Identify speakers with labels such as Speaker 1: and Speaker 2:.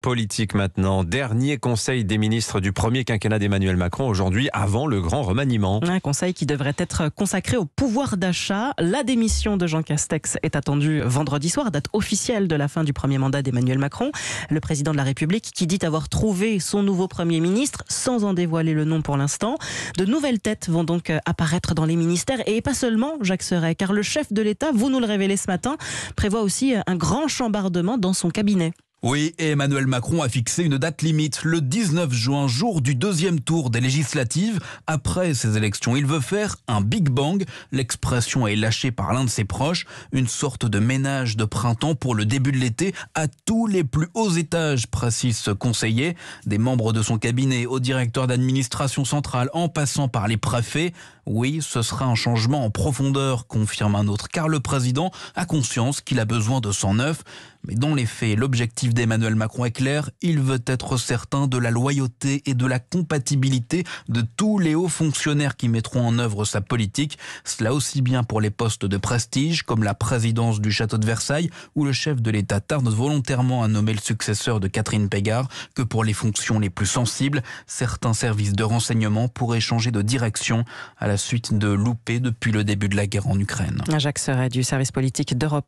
Speaker 1: politique maintenant. Dernier conseil des ministres du premier quinquennat d'Emmanuel Macron aujourd'hui, avant le grand remaniement.
Speaker 2: Un conseil qui devrait être consacré au pouvoir d'achat. La démission de Jean Castex est attendue vendredi soir, date officielle de la fin du premier mandat d'Emmanuel Macron. Le président de la République qui dit avoir trouvé son nouveau premier ministre sans en dévoiler le nom pour l'instant. De nouvelles têtes vont donc apparaître dans les ministères et pas seulement Jacques Serret, car le chef de l'État, vous nous le révélez ce matin, prévoit aussi un grand chambardement dans son cabinet.
Speaker 1: Oui, Emmanuel Macron a fixé une date limite, le 19 juin, jour du deuxième tour des législatives. Après ces élections, il veut faire un Big Bang. L'expression est lâchée par l'un de ses proches, une sorte de ménage de printemps pour le début de l'été à tous les plus hauts étages, précise ce conseiller, des membres de son cabinet au directeur d'administration centrale en passant par les préfets. Oui, ce sera un changement en profondeur, confirme un autre, car le président a conscience qu'il a besoin de 109, mais dans les faits, l'objectif d'Emmanuel Macron est clair, il veut être certain de la loyauté et de la compatibilité de tous les hauts fonctionnaires qui mettront en œuvre sa politique, cela aussi bien pour les postes de prestige comme la présidence du château de Versailles où le chef de l'État tarde volontairement à nommer le successeur de Catherine Pégard que pour les fonctions les plus sensibles, certains services de renseignement pourraient changer de direction à la suite de loupés depuis le début de la guerre en Ukraine.
Speaker 2: Jacques Serret du service politique d'Europe